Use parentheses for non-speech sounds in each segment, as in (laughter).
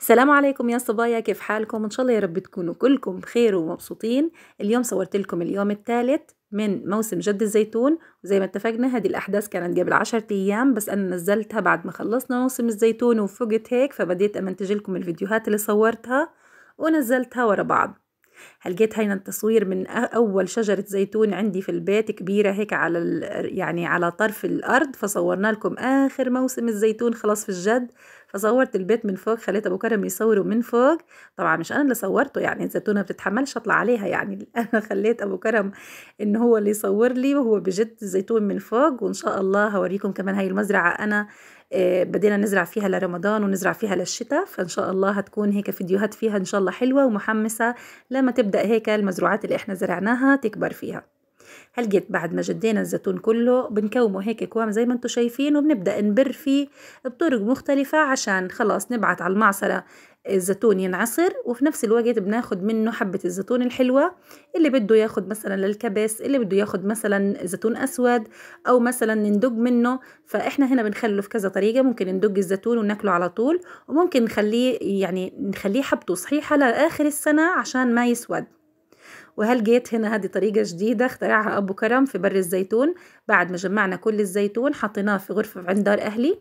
السلام عليكم يا صبايا كيف حالكم ان شاء الله يا رب تكونوا كلكم بخير ومبسوطين اليوم صورت لكم اليوم الثالث من موسم جد الزيتون وزي ما اتفقنا هذه الأحداث كانت قبل عشرة أيام بس أنا نزلتها بعد ما خلصنا موسم الزيتون وفقت هيك فبديت أمنتج لكم الفيديوهات اللي صورتها ونزلتها ورا بعض هلقيت هينا التصوير من أول شجرة زيتون عندي في البيت كبيرة هيك على يعني على طرف الأرض فصورنا لكم آخر موسم الزيتون خلاص في الجد فصورت البيت من فوق خليت ابو كرم يصوره من فوق طبعا مش انا اللي صورته يعني الزيتونه بتتحملش اطلع عليها يعني (laughs) انا خليت ابو كرم ان هو اللي يصور لي وهو بجد الزيتون من فوق وان شاء الله هوريكم كمان هاي المزرعه انا آه، بدينا نزرع فيها لرمضان ونزرع فيها للشتاء فان شاء الله هتكون هيك فيديوهات فيها ان شاء الله حلوه ومحمسه لما تبدا هيك المزروعات اللي احنا زرعناها تكبر فيها هلقيت بعد ما جدينا الزيتون كله بنكومه هيك كوام زي ما انتم شايفين وبنبدأ نبر فيه بطرق مختلفة عشان خلاص نبعت على المعصرة الزيتون ينعصر وفي نفس الوقت بناخد منه حبة الزيتون الحلوة اللي بده ياخد مثلا للكبس اللي بده ياخد مثلا زيتون أسود أو مثلا ندق منه فإحنا هنا بنخلله في كذا طريقة ممكن ندق الزيتون وناكله على طول وممكن نخليه يعني نخليه حبته صحيحة لآخر السنة عشان ما يسود وهل جيت هنا هذه طريقة جديدة اخترعها أبو كرم في بر الزيتون بعد ما جمعنا كل الزيتون حطيناه في غرفة عند دار أهلي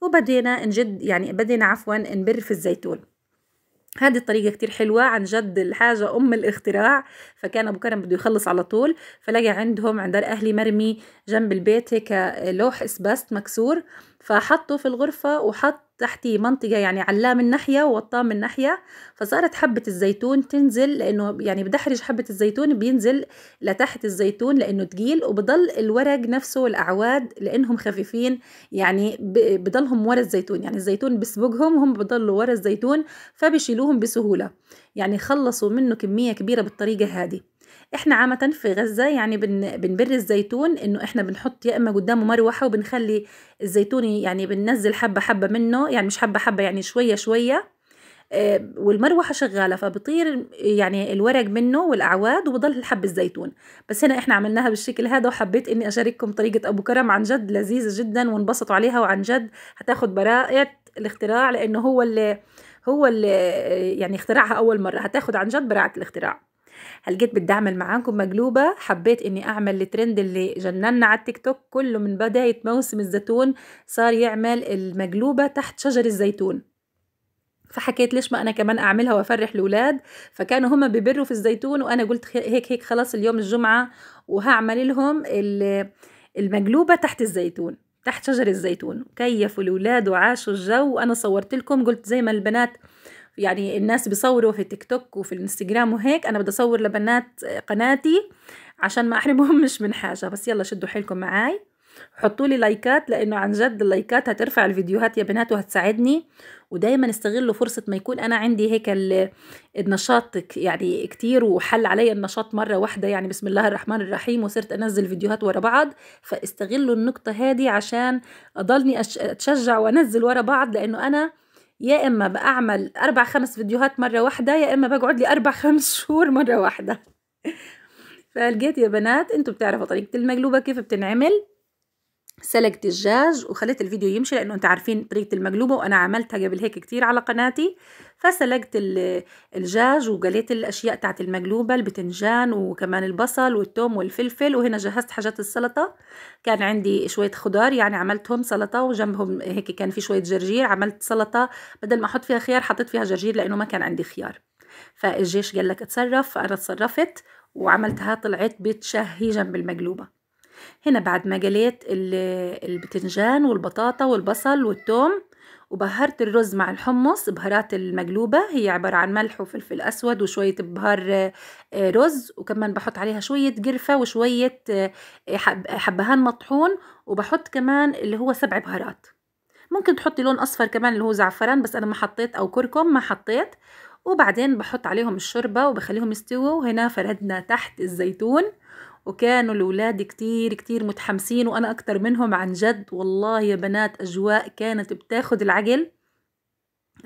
وبدينا نجد يعني بدينا عفوا نبر في الزيتون هذه الطريقة كتير حلوة عن جد الحاجة أم الاختراع فكان أبو كرم بده يخلص على طول فلقى عندهم عند دار أهلي مرمي جنب البيت هيك لوح إسباست مكسور فحطه في الغرفة وحط تحتي منطقة يعني علاه من ناحية ووطاه من ناحية فصارت حبة الزيتون تنزل لأنه يعني بدحرج حبة الزيتون بينزل لتحت الزيتون لأنه تقيل وبضل الورق نفسه والأعواد لأنهم خفيفين يعني بضلهم ورا الزيتون يعني الزيتون بسبقهم وهم بضلوا ورا الزيتون فبشيلوهم بسهولة يعني خلصوا منه كمية كبيرة بالطريقة هذه احنا عامة في غزة يعني بن بنبر الزيتون انه احنا بنحط يا اما قدامه مروحة وبنخلي الزيتون يعني بننزل حبة حبة منه يعني مش حبة حبة يعني شوية شوية آه، والمروحة شغالة فبطير يعني الورق منه والأعواد وبضل الحب الزيتون بس هنا احنا عملناها بالشكل هذا وحبيت اني اشارككم طريقة ابو كرم عن جد لذيذة جدا وانبسطوا عليها وعن جد هتاخد براءة الاختراع لانه هو اللي هو اللي يعني اخترعها اول مرة هتاخد عن جد براعة الاختراع هلقيت بدي اعمل معاكم مقلوبه حبيت اني اعمل الترند اللي جننا على التيك توك كله من بدايه موسم الزيتون صار يعمل المقلوبه تحت شجر الزيتون فحكيت ليش ما انا كمان اعملها وافرح الاولاد فكانوا هم ببروا في الزيتون وانا قلت هيك هيك خلاص اليوم الجمعه وهعمل لهم المقلوبه تحت الزيتون تحت شجر الزيتون كيفوا الاولاد وعاشوا الجو وانا صورت لكم قلت زي ما البنات يعني الناس بيصوروا في التيك توك وفي الانستجرام وهيك انا بدي اصور لبنات قناتي عشان ما احرمهمش (laughs) من حاجه بس يلا شدوا حيلكم معاي حطوا لي لايكات لانه عن جد اللايكات هترفع الفيديوهات يا بنات وهتساعدني ودايما استغلوا فرصه ما يكون انا عندي هيك النشاط يعني كتير وحل علي النشاط مره واحده يعني بسم الله الرحمن الرحيم وصرت انزل فيديوهات ورا بعض فاستغلوا النقطه هذه عشان اضلني اتشجع وانزل ورا بعض لانه انا يا اما بعمل اربع خمس فيديوهات مره واحده يا اما بقعد لي اربع (laughs) خمس شهور مره واحده فلقيت يا بنات انتوا بتعرفوا طريقه المقلوبه كيف بتنعمل سلقت الجاج وخليت الفيديو يمشي لانه انتم عارفين طريقه المقلوبه وانا عملتها قبل هيك كتير على قناتي فسلقت الدجاج وقليت الاشياء تاعت المقلوبه البتنجان وكمان البصل والثوم والفلفل وهنا جهزت حاجات السلطه كان عندي شويه خضار يعني عملتهم سلطه وجنبهم هيك كان في شويه جرجير عملت سلطه بدل ما احط فيها خيار حطيت فيها جرجير لانه ما كان عندي خيار فالجيش قال لك اتصرف فانا تصرفت وعملتها طلعت بتشهي جنب المقلوبه هنا بعد ما جليت البتنجان والبطاطا والبصل والثوم وبهرت الرز مع الحمص بهارات المقلوبة هي عبارة عن ملح وفلفل أسود وشوية بهار آه، رز وكمان بحط عليها شوية قرفة وشوية آه، حبهان مطحون وبحط كمان اللي هو سبع بهارات ممكن تحطي لون أصفر كمان اللي هو زعفران بس أنا ما حطيت أو كركم ما حطيت وبعدين بحط عليهم الشوربة وبخليهم يستووا وهنا فردنا تحت الزيتون وكانوا الولاد كتير كتير متحمسين وأنا أكتر منهم عن جد والله يا بنات أجواء كانت بتاخد العقل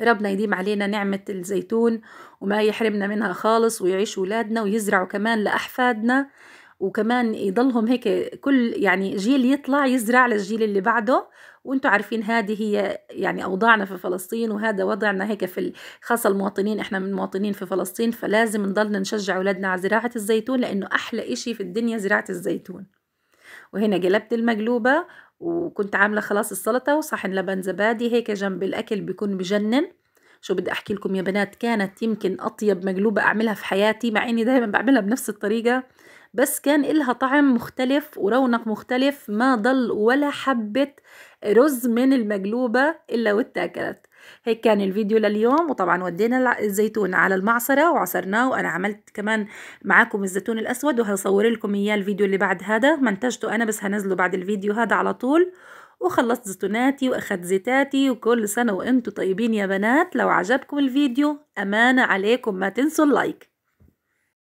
ربنا يديم علينا نعمة الزيتون وما يحرمنا منها خالص ويعيش ولادنا ويزرعوا كمان لأحفادنا وكمان يضلهم هيك كل يعني جيل يطلع يزرع للجيل اللي بعده وانتم عارفين هذه هي يعني اوضاعنا في فلسطين وهذا وضعنا هيك في خاصه المواطنين احنا من مواطنين في فلسطين فلازم نضلنا نشجع اولادنا على زراعه الزيتون لانه احلى إشي في الدنيا زراعه الزيتون وهنا قلبت المقلوبه وكنت عامله خلاص السلطه وصحن لبن زبادي هيك جنب الاكل بيكون بجنن شو بدي احكي لكم يا بنات كانت يمكن اطيب مقلوبه اعملها في حياتي مع اني دائما بعملها بنفس الطريقه بس كان إيه إلها طعم مختلف ورونق مختلف ما ضل ولا حبة رز من المقلوبة إلا واتاكلت هيك كان الفيديو لليوم وطبعا ودينا الزيتون على المعصرة وعصرناه وأنا عملت كمان معاكم الزيتون الأسود وهصور لكم إياه الفيديو اللي بعد هذا منتجته أنا بس هنزله بعد الفيديو هذا على طول وخلصت زيتوناتي واخذت زيتاتي وكل سنة وانتم طيبين يا بنات لو عجبكم الفيديو أمانة عليكم ما تنسوا اللايك